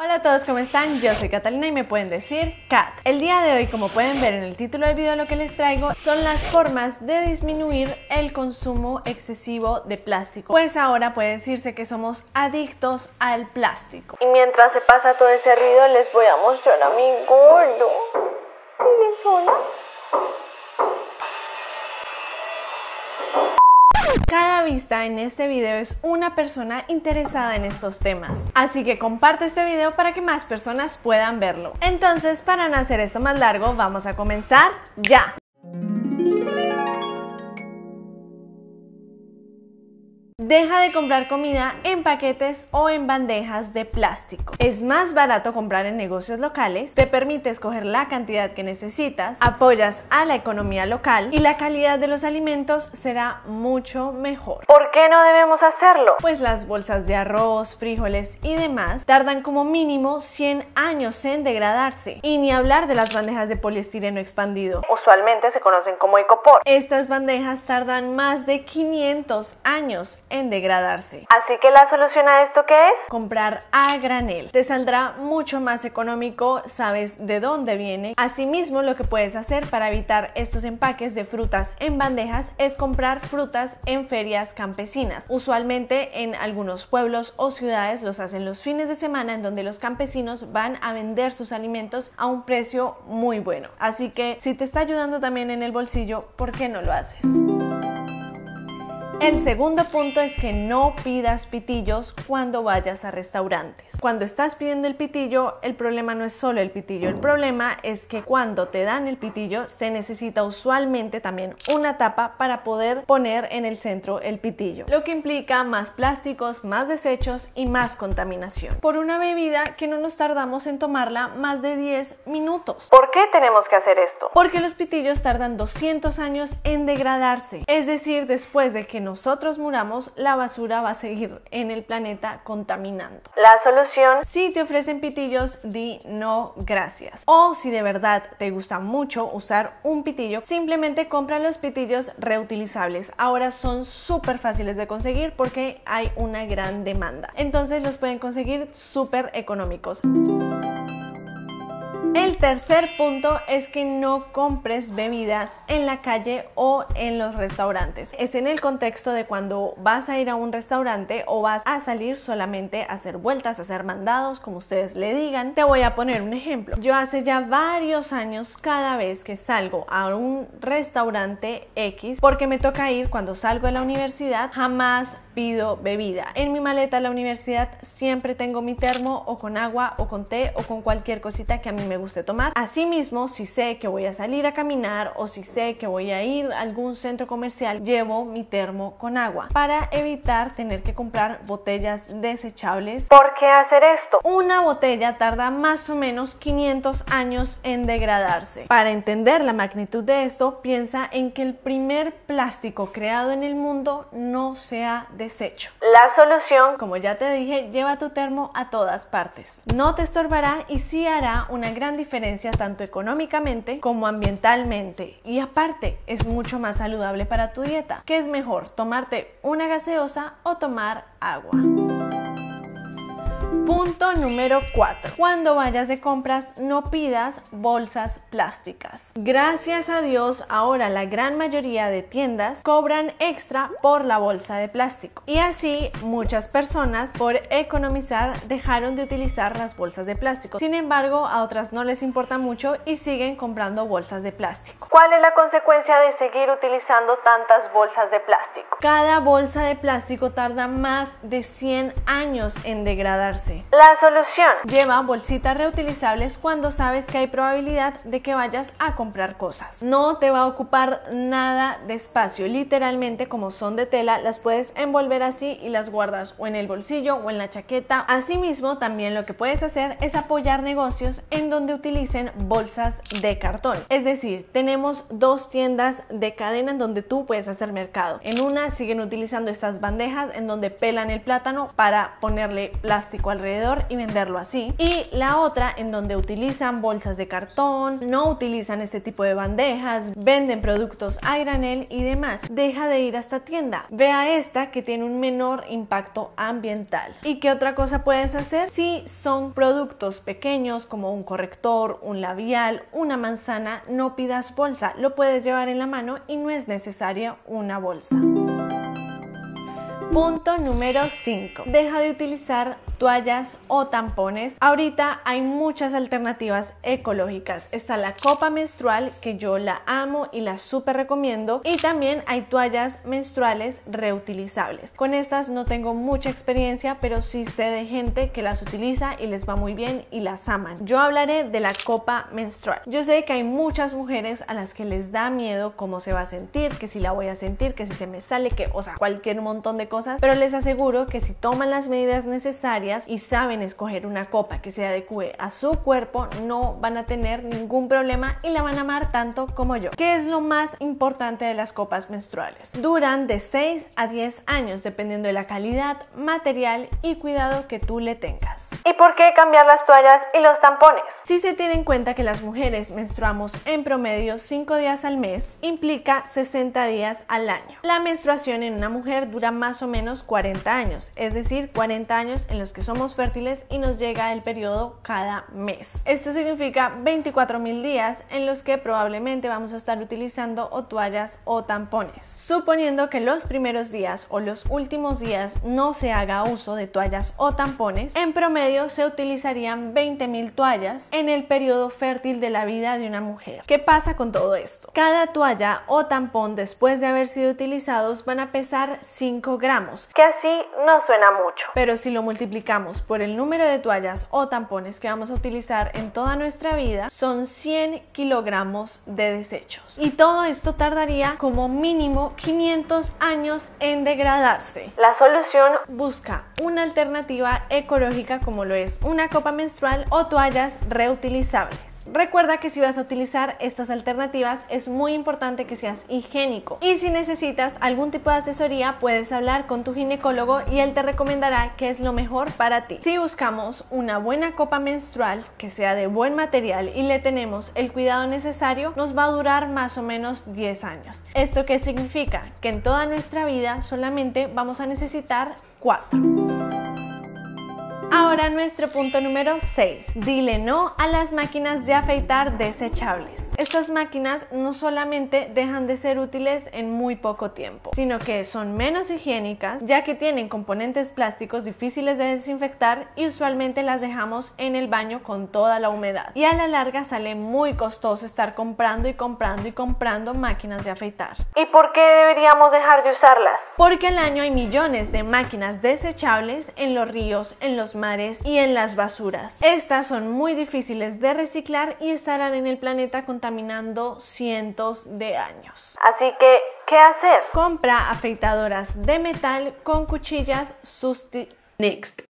Hola a todos, ¿cómo están? Yo soy Catalina y me pueden decir Cat. El día de hoy, como pueden ver en el título del video, lo que les traigo son las formas de disminuir el consumo excesivo de plástico. Pues ahora puede decirse que somos adictos al plástico. Y mientras se pasa todo ese ruido, les voy a mostrar a mi gordo. Cada vista en este video es una persona interesada en estos temas, así que comparte este video para que más personas puedan verlo. Entonces, para no hacer esto más largo, vamos a comenzar ya. Deja de comprar comida en paquetes o en bandejas de plástico. Es más barato comprar en negocios locales, te permite escoger la cantidad que necesitas, apoyas a la economía local y la calidad de los alimentos será mucho mejor. ¿Por qué no debemos hacerlo? Pues las bolsas de arroz, frijoles y demás tardan como mínimo 100 años en degradarse. Y ni hablar de las bandejas de poliestireno expandido. Usualmente se conocen como icopor. Estas bandejas tardan más de 500 años en degradarse. Así que la solución a esto que es? Comprar a granel. Te saldrá mucho más económico, sabes de dónde viene. Asimismo, lo que puedes hacer para evitar estos empaques de frutas en bandejas es comprar frutas en ferias campesinas. Usualmente en algunos pueblos o ciudades los hacen los fines de semana en donde los campesinos van a vender sus alimentos a un precio muy bueno. Así que si te está ayudando también en el bolsillo, ¿por qué no lo haces? El segundo punto es que no pidas pitillos cuando vayas a restaurantes. Cuando estás pidiendo el pitillo, el problema no es solo el pitillo, el problema es que cuando te dan el pitillo se necesita usualmente también una tapa para poder poner en el centro el pitillo, lo que implica más plásticos, más desechos y más contaminación. Por una bebida que no nos tardamos en tomarla más de 10 minutos. ¿Por qué tenemos que hacer esto? Porque los pitillos tardan 200 años en degradarse, es decir, después de que nosotros muramos, la basura va a seguir en el planeta contaminando. La solución, si te ofrecen pitillos, di no gracias. O si de verdad te gusta mucho usar un pitillo, simplemente compra los pitillos reutilizables. Ahora son súper fáciles de conseguir porque hay una gran demanda. Entonces los pueden conseguir súper económicos. El tercer punto es que no compres bebidas en la calle o en los restaurantes. Es en el contexto de cuando vas a ir a un restaurante o vas a salir solamente a hacer vueltas, a hacer mandados, como ustedes le digan. Te voy a poner un ejemplo. Yo hace ya varios años cada vez que salgo a un restaurante X, porque me toca ir cuando salgo de la universidad, jamás pido bebida. En mi maleta de la universidad siempre tengo mi termo o con agua o con té o con cualquier cosita que a mí me guste de tomar. Asimismo, si sé que voy a salir a caminar o si sé que voy a ir a algún centro comercial, llevo mi termo con agua para evitar tener que comprar botellas desechables. ¿Por qué hacer esto? Una botella tarda más o menos 500 años en degradarse. Para entender la magnitud de esto, piensa en que el primer plástico creado en el mundo no sea desecho. La solución, como ya te dije, lleva tu termo a todas partes. No te estorbará y sí hará una gran diferencia tanto económicamente como ambientalmente. Y aparte, es mucho más saludable para tu dieta. ¿Qué es mejor, tomarte una gaseosa o tomar agua? Punto número 4. Cuando vayas de compras no pidas bolsas plásticas. Gracias a Dios ahora la gran mayoría de tiendas cobran extra por la bolsa de plástico. Y así muchas personas por economizar dejaron de utilizar las bolsas de plástico. Sin embargo a otras no les importa mucho y siguen comprando bolsas de plástico. ¿Cuál es la consecuencia de seguir utilizando tantas bolsas de plástico? Cada bolsa de plástico tarda más de 100 años en degradarse. La solución. Lleva bolsitas reutilizables cuando sabes que hay probabilidad de que vayas a comprar cosas. No te va a ocupar nada de espacio. Literalmente como son de tela, las puedes envolver así y las guardas o en el bolsillo o en la chaqueta. Asimismo, también lo que puedes hacer es apoyar negocios en donde utilicen bolsas de cartón. Es decir, tenemos dos tiendas de cadena en donde tú puedes hacer mercado. En una siguen utilizando estas bandejas en donde pelan el plátano para ponerle plástico alrededor y venderlo así. Y la otra en donde utilizan bolsas de cartón, no utilizan este tipo de bandejas, venden productos a granel y demás. Deja de ir a esta tienda. vea esta que tiene un menor impacto ambiental. ¿Y qué otra cosa puedes hacer? Si son productos pequeños como un corrector, un labial, una manzana, no pidas bolsa. Lo puedes llevar en la mano y no es necesaria una bolsa. Punto número 5. Deja de utilizar toallas o tampones. Ahorita hay muchas alternativas ecológicas. Está la copa menstrual que yo la amo y la súper recomiendo y también hay toallas menstruales reutilizables. Con estas no tengo mucha experiencia, pero sí sé de gente que las utiliza y les va muy bien y las aman. Yo hablaré de la copa menstrual. Yo sé que hay muchas mujeres a las que les da miedo cómo se va a sentir, que si la voy a sentir, que si se me sale, que o sea, cualquier montón de cosas, pero les aseguro que si toman las medidas necesarias y saben escoger una copa que se adecue a su cuerpo, no van a tener ningún problema y la van a amar tanto como yo. ¿Qué es lo más importante de las copas menstruales? Duran de 6 a 10 años dependiendo de la calidad, material y cuidado que tú le tengas. ¿Y por qué cambiar las toallas y los tampones? Si se tiene en cuenta que las mujeres menstruamos en promedio 5 días al mes, implica 60 días al año. La menstruación en una mujer dura más o menos 40 años, es decir, 40 años en los que que somos fértiles y nos llega el periodo cada mes. Esto significa 24 mil días en los que probablemente vamos a estar utilizando o toallas o tampones. Suponiendo que los primeros días o los últimos días no se haga uso de toallas o tampones, en promedio se utilizarían 20 mil toallas en el periodo fértil de la vida de una mujer. ¿Qué pasa con todo esto? Cada toalla o tampón después de haber sido utilizados van a pesar 5 gramos, que así no suena mucho, pero si lo multiplicamos por el número de toallas o tampones que vamos a utilizar en toda nuestra vida, son 100 kilogramos de desechos. Y todo esto tardaría como mínimo 500 años en degradarse. La solución busca una alternativa ecológica como lo es una copa menstrual o toallas reutilizables. Recuerda que si vas a utilizar estas alternativas es muy importante que seas higiénico y si necesitas algún tipo de asesoría puedes hablar con tu ginecólogo y él te recomendará qué es lo mejor para ti. Si buscamos una buena copa menstrual que sea de buen material y le tenemos el cuidado necesario, nos va a durar más o menos 10 años. ¿Esto qué significa? Que en toda nuestra vida solamente vamos a necesitar 4. Ahora nuestro punto número 6. Dile no a las máquinas de afeitar desechables. Estas máquinas no solamente dejan de ser útiles en muy poco tiempo, sino que son menos higiénicas ya que tienen componentes plásticos difíciles de desinfectar y usualmente las dejamos en el baño con toda la humedad. Y a la larga sale muy costoso estar comprando y comprando y comprando máquinas de afeitar. ¿Y por qué deberíamos dejar de usarlas? Porque al año hay millones de máquinas desechables en los ríos, en los mares, y en las basuras. Estas son muy difíciles de reciclar y estarán en el planeta contaminando cientos de años. Así que, ¿qué hacer? Compra afeitadoras de metal con cuchillas Susti Next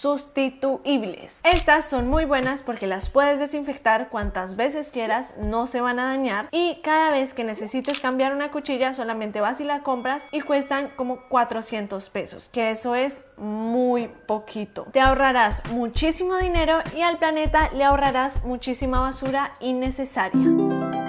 sustituibles. Estas son muy buenas porque las puedes desinfectar cuantas veces quieras, no se van a dañar y cada vez que necesites cambiar una cuchilla solamente vas y la compras y cuestan como 400 pesos, que eso es muy poquito. Te ahorrarás muchísimo dinero y al planeta le ahorrarás muchísima basura innecesaria.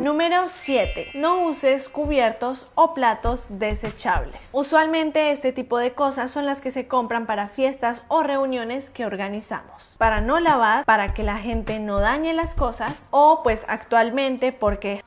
Número 7. No uses cubiertos o platos desechables. Usualmente este tipo de cosas son las que se compran para fiestas o reuniones que organizamos. Para no lavar, para que la gente no dañe las cosas o pues actualmente porque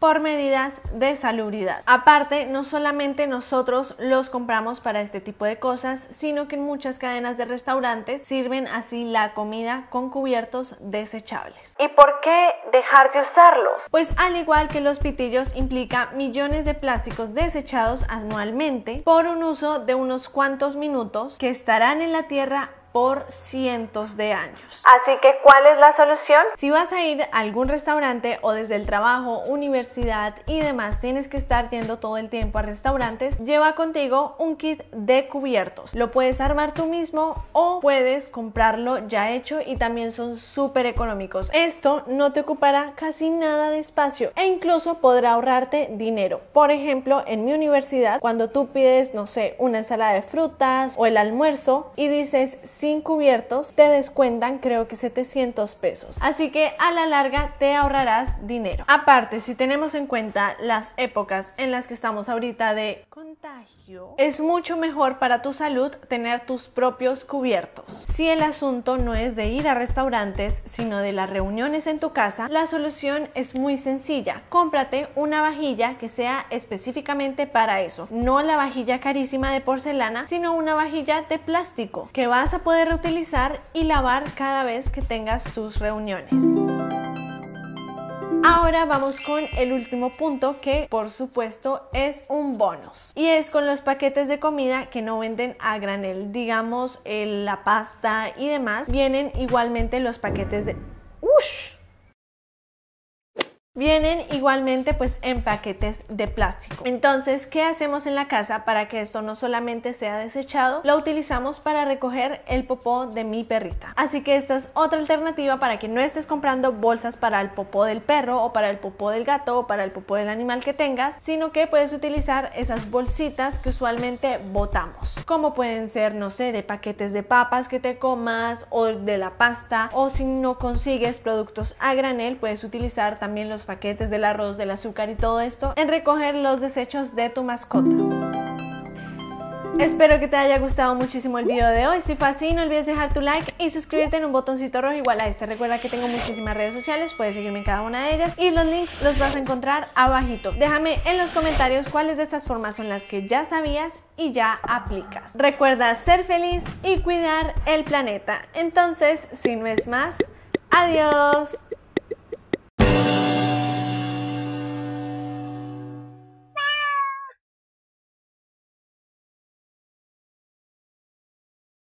por medidas de salubridad. Aparte, no solamente nosotros los compramos para este tipo de cosas, sino que en muchas cadenas de restaurantes sirven así la comida con cubiertos desechables. ¿Y por qué dejar de usarlos? Pues al igual que los pitillos implica millones de plásticos desechados anualmente por un uso de unos cuantos minutos que estarán en la tierra por cientos de años. Así que, ¿cuál es la solución? Si vas a ir a algún restaurante o desde el trabajo, universidad y demás tienes que estar yendo todo el tiempo a restaurantes, lleva contigo un kit de cubiertos. Lo puedes armar tú mismo o puedes comprarlo ya hecho y también son súper económicos. Esto no te ocupará casi nada de espacio e incluso podrá ahorrarte dinero. Por ejemplo, en mi universidad, cuando tú pides, no sé, una ensalada de frutas o el almuerzo y dices, sin cubiertos, te descuentan creo que 700 pesos. Así que a la larga te ahorrarás dinero. Aparte, si tenemos en cuenta las épocas en las que estamos ahorita de contagio, es mucho mejor para tu salud tener tus propios cubiertos. Si el asunto no es de ir a restaurantes, sino de las reuniones en tu casa, la solución es muy sencilla. Cómprate una vajilla que sea específicamente para eso. No la vajilla carísima de porcelana, sino una vajilla de plástico que vas a poder reutilizar y lavar cada vez que tengas tus reuniones. Ahora vamos con el último punto que por supuesto es un bonus y es con los paquetes de comida que no venden a granel, digamos eh, la pasta y demás, vienen igualmente los paquetes de... ¡Ush! vienen igualmente pues en paquetes de plástico. Entonces, ¿qué hacemos en la casa para que esto no solamente sea desechado? Lo utilizamos para recoger el popó de mi perrita. Así que esta es otra alternativa para que no estés comprando bolsas para el popó del perro o para el popó del gato o para el popó del animal que tengas, sino que puedes utilizar esas bolsitas que usualmente botamos, como pueden ser, no sé, de paquetes de papas que te comas o de la pasta o si no consigues productos a granel, puedes utilizar también los paquetes del arroz, del azúcar y todo esto en recoger los desechos de tu mascota. Espero que te haya gustado muchísimo el video de hoy. Si fue así, no olvides dejar tu like y suscribirte en un botoncito rojo igual a este. Recuerda que tengo muchísimas redes sociales, puedes seguirme en cada una de ellas y los links los vas a encontrar abajito. Déjame en los comentarios cuáles de estas formas son las que ya sabías y ya aplicas. Recuerda ser feliz y cuidar el planeta. Entonces, si no es más, adiós.